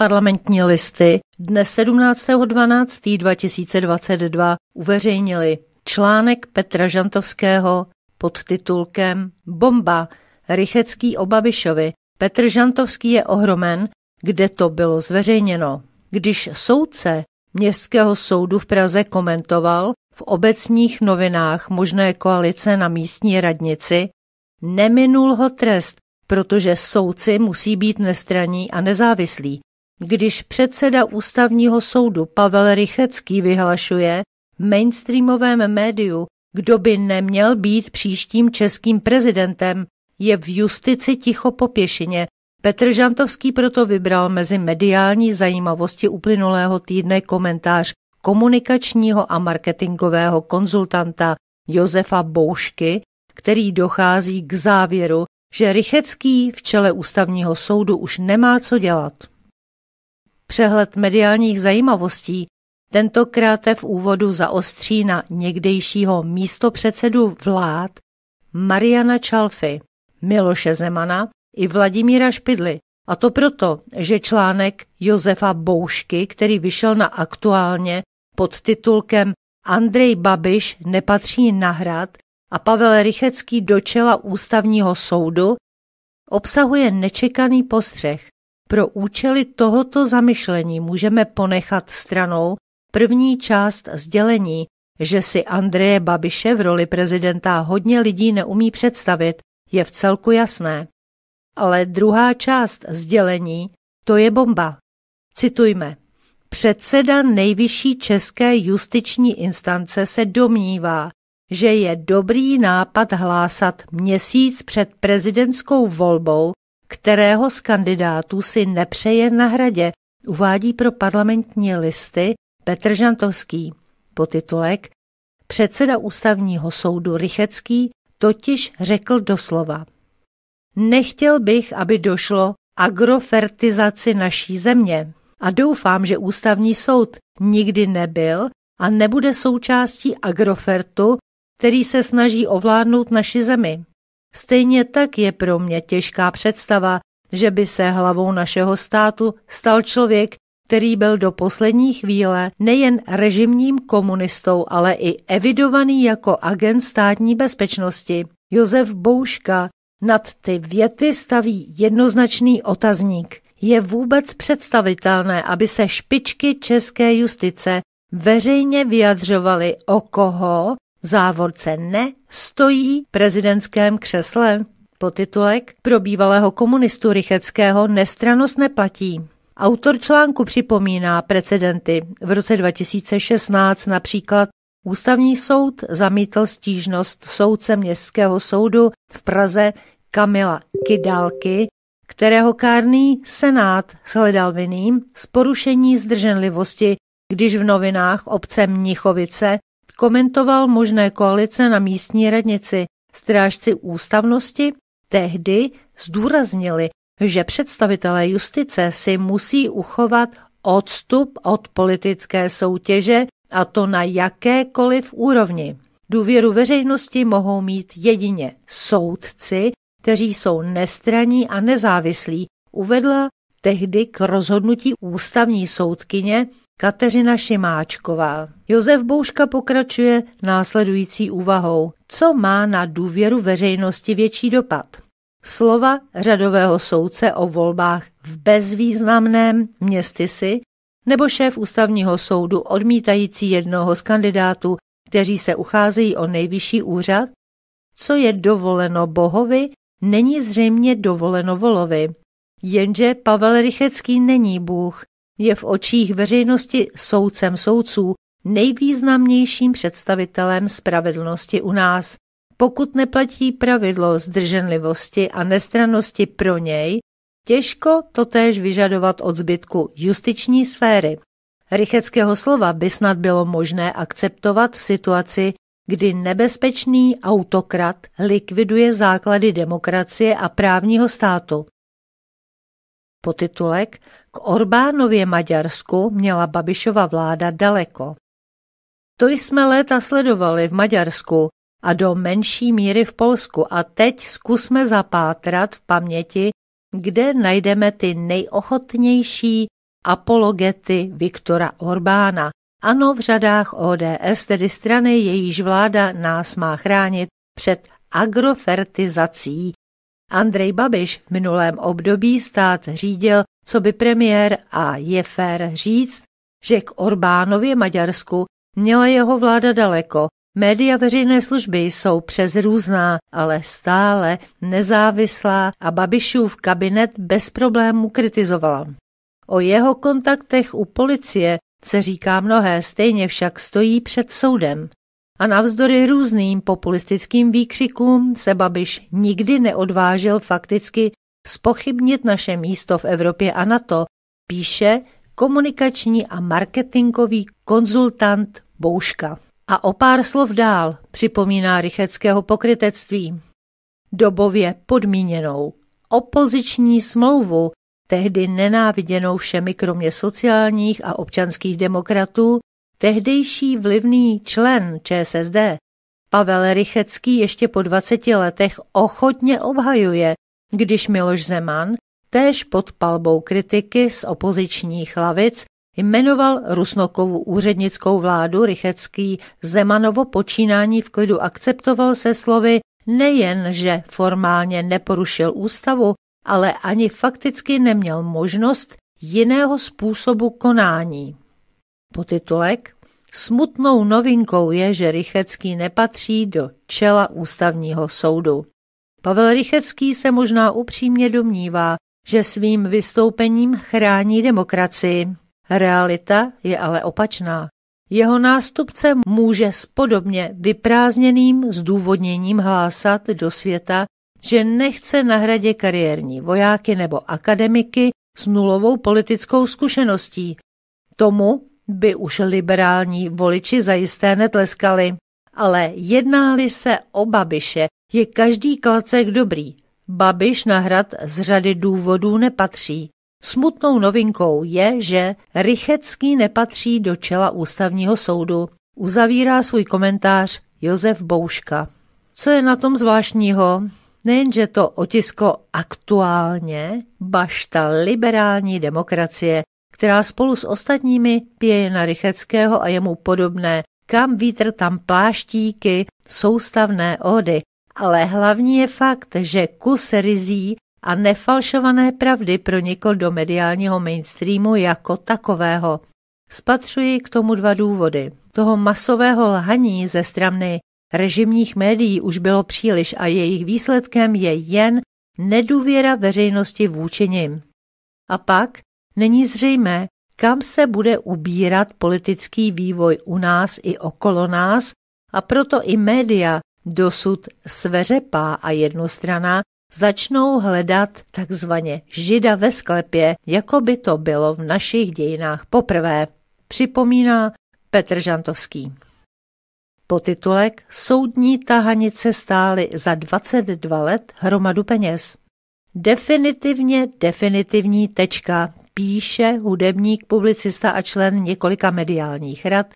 Parlamentní listy dne 17.12.2022 uveřejnili článek Petra Žantovského pod titulkem Bomba Rychecký o Babišovi. Petr Žantovský je ohromen, kde to bylo zveřejněno. Když soudce Městského soudu v Praze komentoval v obecních novinách možné koalice na místní radnici, neminul ho trest, protože soudci musí být nestraní a nezávislí. Když předseda ústavního soudu Pavel Rychecký vyhlašuje v mainstreamovém médiu, kdo by neměl být příštím českým prezidentem, je v justici ticho po pěšině. Petr Žantovský proto vybral mezi mediální zajímavosti uplynulého týdne komentář komunikačního a marketingového konzultanta Josefa Boušky, který dochází k závěru, že Rychecký v čele ústavního soudu už nemá co dělat přehled mediálních zajímavostí, tentokrát v úvodu zaostří na někdejšího místopředsedu vlád Mariana Čalfy, Miloše Zemana i Vladimíra Špidly. A to proto, že článek Josefa Boušky, který vyšel na aktuálně pod titulkem Andrej Babiš nepatří na hrad a Pavel Rychecký do čela ústavního soudu, obsahuje nečekaný postřeh. Pro účely tohoto zamyšlení můžeme ponechat stranou první část sdělení, že si Andreje Babiše v roli prezidenta hodně lidí neumí představit, je v celku jasné. Ale druhá část sdělení, to je bomba. Citujme. Předseda nejvyšší české justiční instance se domnívá, že je dobrý nápad hlásat měsíc před prezidentskou volbou kterého z kandidátů si nepřeje na hradě, uvádí pro parlamentní listy Petr Žantovský. Potitulek Předseda ústavního soudu Rychecký totiž řekl doslova. Nechtěl bych, aby došlo agrofertizaci naší země a doufám, že ústavní soud nikdy nebyl a nebude součástí agrofertu, který se snaží ovládnout naši zemi. Stejně tak je pro mě těžká představa, že by se hlavou našeho státu stal člověk, který byl do poslední chvíle nejen režimním komunistou, ale i evidovaný jako agent státní bezpečnosti. Josef Bouška nad ty věty staví jednoznačný otazník. Je vůbec představitelné, aby se špičky české justice veřejně vyjadřovaly, o koho v závorce ne stojí v prezidentském křesle. titulek pro bývalého komunistu Rycheckého nestranost neplatí. Autor článku připomíná precedenty. V roce 2016 například Ústavní soud zamítl stížnost soudce Městského soudu v Praze Kamila Kidalky, kterého kárný senát shledal vinným z porušení zdrženlivosti, když v novinách obce Mnichovice komentoval možné koalice na místní radnici. Strážci ústavnosti tehdy zdůraznili, že představitelé justice si musí uchovat odstup od politické soutěže a to na jakékoliv úrovni. Důvěru veřejnosti mohou mít jedině soudci, kteří jsou nestraní a nezávislí, uvedla tehdy k rozhodnutí ústavní soudkyně Kateřina Šimáčková. Josef Bouška pokračuje následující úvahou. Co má na důvěru veřejnosti větší dopad? Slova řadového soudce o volbách v bezvýznamném si nebo šéf ústavního soudu odmítající jednoho z kandidátů, kteří se ucházejí o nejvyšší úřad? Co je dovoleno bohovi, není zřejmě dovoleno volovi. Jenže Pavel Rychecký není bůh, je v očích veřejnosti soudcem soudců, nejvýznamnějším představitelem spravedlnosti u nás. Pokud neplatí pravidlo zdrženlivosti a nestrannosti pro něj, těžko to též vyžadovat od zbytku justiční sféry. Rycheckého slova by snad bylo možné akceptovat v situaci, kdy nebezpečný autokrat likviduje základy demokracie a právního státu titulek K Orbánově Maďarsku měla Babišova vláda daleko. To jsme léta sledovali v Maďarsku a do menší míry v Polsku a teď zkusme zapátrat v paměti, kde najdeme ty nejochotnější apologety Viktora Orbána. Ano, v řadách ODS, tedy strany, jejíž vláda nás má chránit před agrofertizací, Andrej Babiš v minulém období stát řídil, co by premiér a je fér říct, že k Orbánově Maďarsku měla jeho vláda daleko. Média veřejné služby jsou přes různá, ale stále nezávislá a Babišův kabinet bez problémů kritizovala. O jeho kontaktech u policie se říká mnohé, stejně však stojí před soudem a navzdory různým populistickým výkřikům se Babiš nikdy neodvážil fakticky spochybnit naše místo v Evropě a NATO, píše komunikační a marketingový konzultant Bouška. A o pár slov dál připomíná rycheckého pokrytectví. Dobově podmíněnou opoziční smlouvu, tehdy nenáviděnou všemi kromě sociálních a občanských demokratů, Tehdejší vlivný člen ČSSD Pavel Rychecký ještě po 20 letech ochotně obhajuje, když Miloš Zeman, též pod palbou kritiky z opozičních lavic, jmenoval Rusnokovu úřednickou vládu Rychecký Zemanovo počínání v klidu akceptoval se slovy nejen, že formálně neporušil ústavu, ale ani fakticky neměl možnost jiného způsobu konání. Potitulek Smutnou novinkou je, že Rychecký nepatří do čela ústavního soudu. Pavel Rychecký se možná upřímně domnívá, že svým vystoupením chrání demokracii. Realita je ale opačná. Jeho nástupce může s podobně vyprázněným zdůvodněním hlásat do světa, že nechce na hradě kariérní vojáky nebo akademiky s nulovou politickou zkušeností. Tomu by už liberální voliči zajisté netleskali. Ale jednáli se o Babiše, je každý klacek dobrý. Babiš na hrad z řady důvodů nepatří. Smutnou novinkou je, že Rychecký nepatří do čela ústavního soudu. Uzavírá svůj komentář Josef Bouška. Co je na tom zvláštního? Nejenže to otisklo aktuálně, bašta liberální demokracie která spolu s ostatními pěje na Rycheckého a jemu podobné, kam vítr tam pláštíky, soustavné ody, Ale hlavní je fakt, že kus rizí a nefalšované pravdy pronikl do mediálního mainstreamu jako takového. Spatřuji k tomu dva důvody. Toho masového lhaní ze strany režimních médií už bylo příliš a jejich výsledkem je jen nedůvěra veřejnosti vůči nim. A pak Není zřejmé, kam se bude ubírat politický vývoj u nás i okolo nás a proto i média, dosud sveřepá a jednostraná, začnou hledat takzvaně žida ve sklepě, jako by to bylo v našich dějinách poprvé, připomíná Petr Žantovský. Potitulek Soudní tahanice stály za 22 let hromadu peněz. Definitivně definitivní tečka, píše hudebník, publicista a člen několika mediálních rad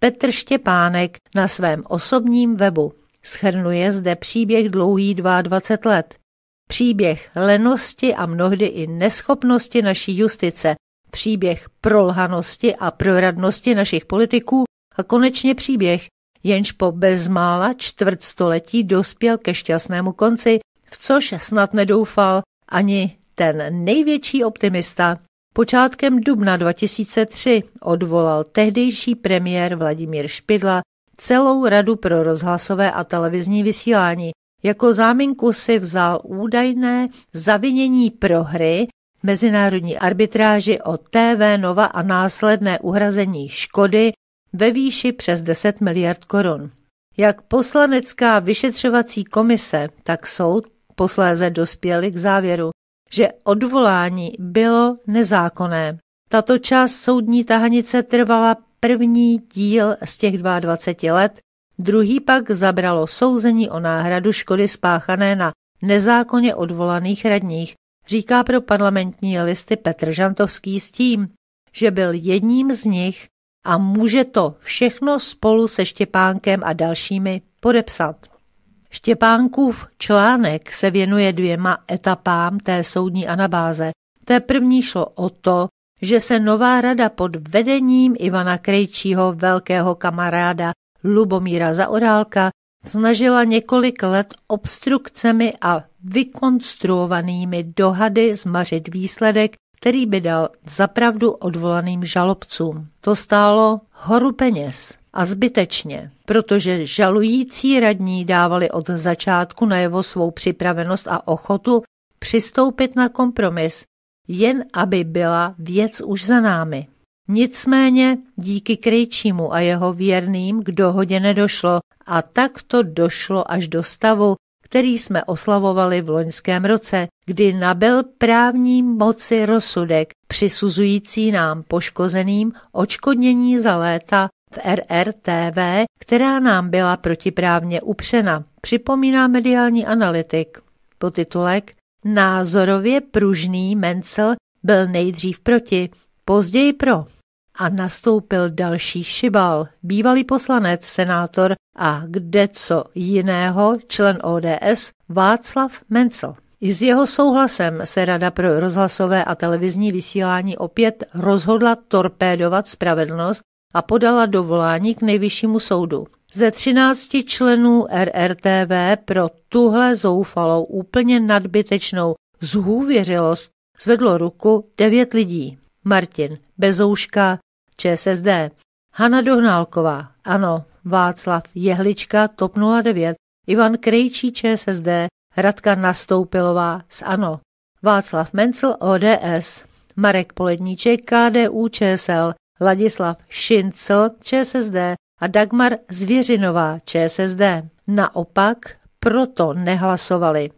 Petr Štěpánek na svém osobním webu. Schrnuje zde příběh dlouhý 22 let. Příběh lenosti a mnohdy i neschopnosti naší justice, příběh prolhanosti a proradnosti našich politiků a konečně příběh, jenž po bezmála čtvrtstoletí dospěl ke šťastnému konci, v což snad nedoufal ani ten největší optimista. Počátkem dubna 2003 odvolal tehdejší premiér Vladimír Špidla celou radu pro rozhlasové a televizní vysílání. Jako záminku si vzal údajné zavinění prohry mezinárodní arbitráži o TV Nova a následné uhrazení škody ve výši přes 10 miliard korun. Jak poslanecká vyšetřovací komise, tak soud posléze dospěli k závěru, že odvolání bylo nezákonné. Tato část soudní tahanice trvala první díl z těch 22 let, druhý pak zabralo souzení o náhradu škody spáchané na nezákonně odvolaných radních, říká pro parlamentní listy Petr Žantovský s tím, že byl jedním z nich a může to všechno spolu se Štěpánkem a dalšími podepsat. Štěpánkův článek se věnuje dvěma etapám té soudní anabáze. Té první šlo o to, že se nová rada pod vedením Ivana Krejčího velkého kamaráda Lubomíra Zaorálka snažila několik let obstrukcemi a vykonstruovanými dohady zmařit výsledek, který by dal zapravdu odvolaným žalobcům. To stálo horu peněz a zbytečně, protože žalující radní dávali od začátku najevo svou připravenost a ochotu přistoupit na kompromis, jen aby byla věc už za námi. Nicméně díky Krejčímu a jeho věrným k dohodě nedošlo a tak to došlo až do stavu, který jsme oslavovali v loňském roce, kdy nabil právní moci rozsudek přisuzující nám poškozeným očkodnění za léta v RRTV, která nám byla protiprávně upřena, připomíná mediální analytik. titulek Názorově pružný Mencel byl nejdřív proti, později pro a nastoupil další Šibal, bývalý poslanec, senátor a kde co jiného člen ODS Václav Mencel. I s jeho souhlasem se Rada pro rozhlasové a televizní vysílání opět rozhodla torpédovat spravedlnost a podala dovolání k nejvyššímu soudu. Ze 13 členů RRTV pro tuhle zoufalou, úplně nadbytečnou zhůvěřilost zvedlo ruku devět lidí. Martin Bezouška, ČSSD. Hana Dohnálková, ano, Václav Jehlička, TOP 09, Ivan Krejčí, ČSSD, Radka Nastoupilová s ANO, Václav Mencel, ODS, Marek Poledníček, KDU, ČSL, Ladislav Šincl, ČSSD a Dagmar Zvěřinová, ČSSD. Naopak proto nehlasovali.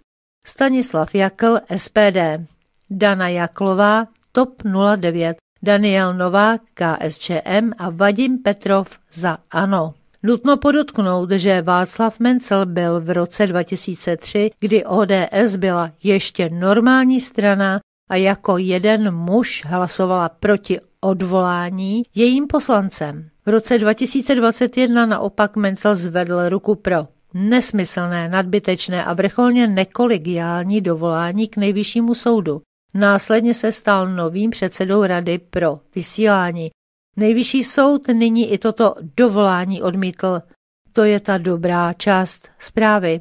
Stanislav Jakl, SPD, Dana Jaklová, TOP 09, Daniel Novák KSČM a Vadim Petrov za ANO. Nutno podotknout, že Václav Mencel byl v roce 2003, kdy ODS byla ještě normální strana a jako jeden muž hlasovala proti odvolání jejím poslancem. V roce 2021 naopak Mencel zvedl ruku pro nesmyslné, nadbytečné a vrcholně nekolegiální dovolání k nejvyššímu soudu. Následně se stal novým předsedou Rady pro vysílání. Nejvyšší soud nyní i toto dovolání odmítl. To je ta dobrá část zprávy.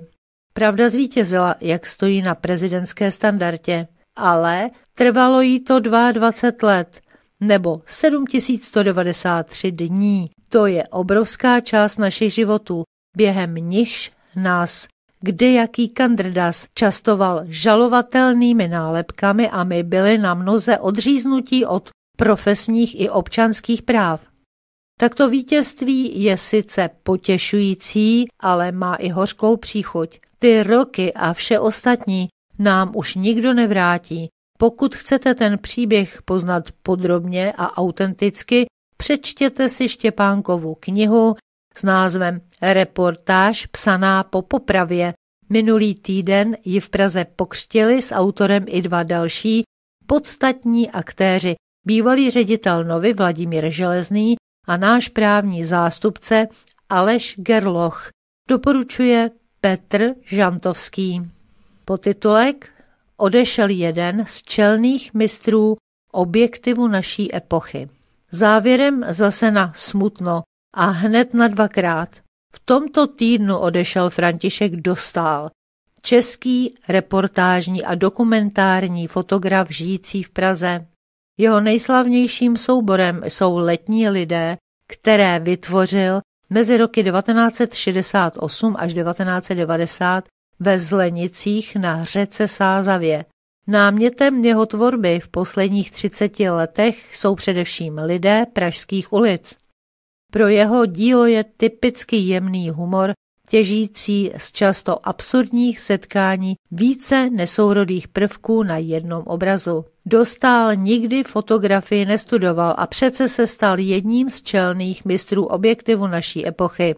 Pravda zvítězila, jak stojí na prezidentské standardě, ale trvalo jí to 22 let nebo 7193 dní. To je obrovská část našich životů, během nichž nás kde jaký kandrdas častoval žalovatelnými nálepkami a my byli na mnoze odříznutí od profesních i občanských práv. Takto vítězství je sice potěšující, ale má i hořkou příchuť. Ty roky a vše ostatní nám už nikdo nevrátí. Pokud chcete ten příběh poznat podrobně a autenticky, přečtěte si Štěpánkovu knihu s názvem Reportáž psaná po popravě. Minulý týden ji v Praze pokřtili s autorem i dva další podstatní aktéři, bývalý ředitel Novy Vladimír Železný a náš právní zástupce Aleš Gerloch. Doporučuje Petr Žantovský. Potitulek Odešel jeden z čelných mistrů objektivu naší epochy. Závěrem zase na smutno a hned na dvakrát. V tomto týdnu odešel František Dostál, český reportážní a dokumentární fotograf žijící v Praze. Jeho nejslavnějším souborem jsou letní lidé, které vytvořil mezi roky 1968 až 1990 ve Zlenicích na řece Sázavě. Námětem jeho tvorby v posledních 30 letech jsou především lidé pražských ulic. Pro jeho dílo je typicky jemný humor, těžící z často absurdních setkání více nesourodých prvků na jednom obrazu. Dostal nikdy fotografii nestudoval a přece se stal jedním z čelných mistrů objektivu naší epochy.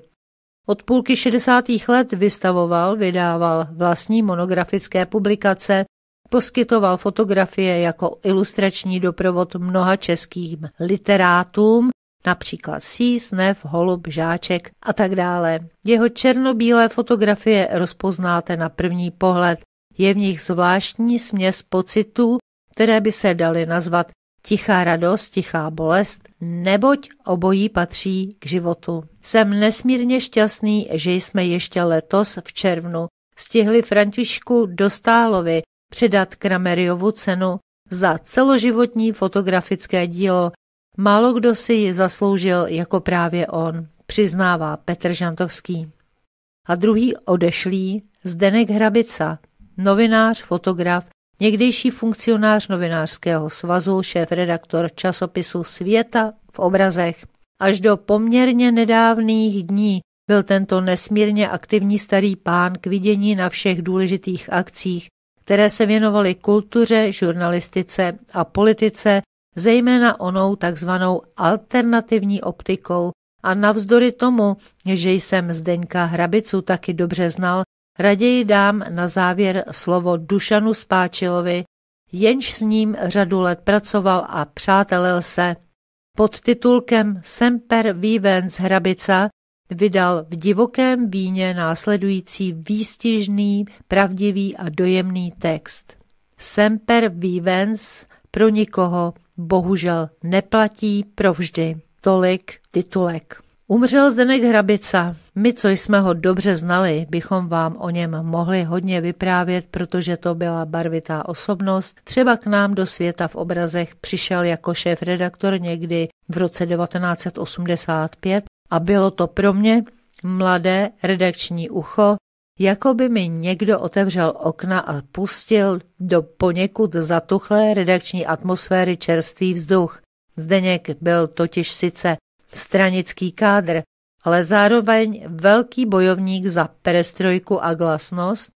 Od půlky 60. let vystavoval, vydával vlastní monografické publikace, poskytoval fotografie jako ilustrační doprovod mnoha českým literátům například sís, nev, holub, žáček a tak dále. Jeho černobílé fotografie rozpoznáte na první pohled. Je v nich zvláštní směs pocitů, které by se daly nazvat tichá radost, tichá bolest, neboť obojí patří k životu. Jsem nesmírně šťastný, že jsme ještě letos v červnu stihli Františku Dostálovi předat Krameriovu cenu za celoživotní fotografické dílo, Málo kdo si ji zasloužil jako právě on, přiznává Petr Žantovský. A druhý odešlý Zdenek Hrabica, novinář, fotograf, někdejší funkcionář novinářského svazu, šéf-redaktor časopisu Světa v obrazech. Až do poměrně nedávných dní byl tento nesmírně aktivní starý pán k vidění na všech důležitých akcích, které se věnovaly kultuře, žurnalistice a politice zejména onou takzvanou alternativní optikou a navzdory tomu, že jsem Zdeňka Hrabicu taky dobře znal, raději dám na závěr slovo Dušanu Spáčilovi, jenž s ním řadu let pracoval a přátelil se. Pod titulkem Semper Vivens Hrabica vydal v divokém víně následující výstižný, pravdivý a dojemný text. Semper Vivens pro nikoho bohužel neplatí provždy. Tolik titulek. Umřel Zdenek Hrabica. My, co jsme ho dobře znali, bychom vám o něm mohli hodně vyprávět, protože to byla barvitá osobnost. Třeba k nám do světa v obrazech přišel jako šéf-redaktor někdy v roce 1985 a bylo to pro mě mladé redakční ucho jako by mi někdo otevřel okna a pustil do poněkud zatuchlé redakční atmosféry čerstvý vzduch. Zdeněk byl totiž sice stranický kádr, ale zároveň velký bojovník za perestrojku a glasnost,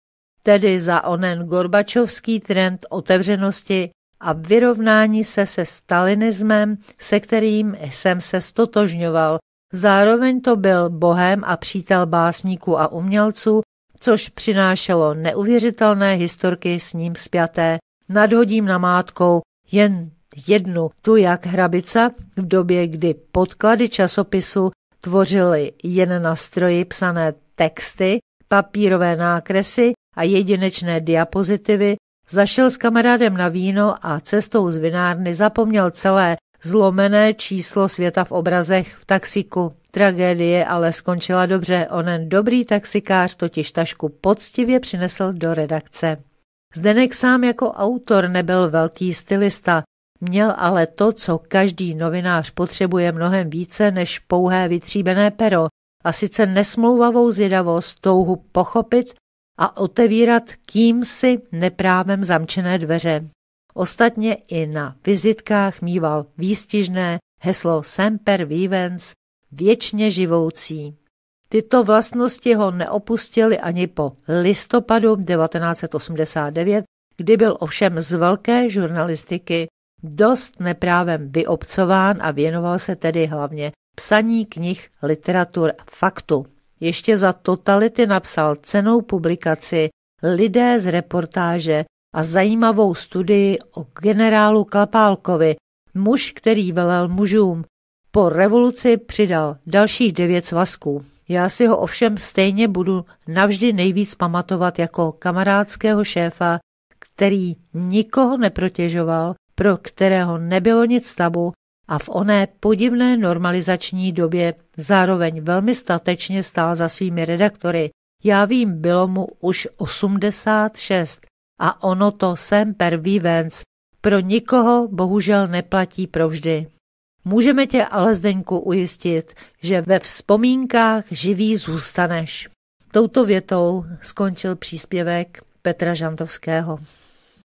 tedy za onen gorbačovský trend otevřenosti a vyrovnání se se stalinismem, se kterým jsem se stotožňoval. Zároveň to byl bohem a přítel básníků a umělců, což přinášelo neuvěřitelné historky s ním spjaté, nadhodím na mátkou jen jednu, tu jak hrabica, v době, kdy podklady časopisu tvořily jen na stroji psané texty, papírové nákresy a jedinečné diapozitivy, zašel s kamarádem na víno a cestou z vinárny zapomněl celé Zlomené číslo světa v obrazech v taxiku. Tragédie ale skončila dobře, onen dobrý taxikář totiž tašku poctivě přinesl do redakce. Zdenek sám jako autor nebyl velký stylista, měl ale to, co každý novinář potřebuje mnohem více než pouhé vytříbené pero, a sice nesmlouvavou zvědavost, touhu pochopit a otevírat kým si neprávem zamčené dveře. Ostatně i na vizitkách mýval výstižné heslo Semper Vivens, věčně živoucí. Tyto vlastnosti ho neopustily ani po listopadu 1989, kdy byl ovšem z velké žurnalistiky dost neprávem vyobcován a věnoval se tedy hlavně psaní knih literatur faktu. Ještě za totality napsal cenou publikaci Lidé z reportáže a zajímavou studii o generálu Klapálkovi, muž, který velel mužům. Po revoluci přidal dalších devět svazků. Já si ho ovšem stejně budu navždy nejvíc pamatovat jako kamarádského šéfa, který nikoho neprotěžoval, pro kterého nebylo nic tabu a v oné podivné normalizační době zároveň velmi statečně stál za svými redaktory. Já vím, bylo mu už 86 a ono to semper vivens pro nikoho bohužel neplatí provždy. Můžeme tě ale Zdeňku ujistit, že ve vzpomínkách živý zůstaneš. Touto větou skončil příspěvek Petra Žantovského.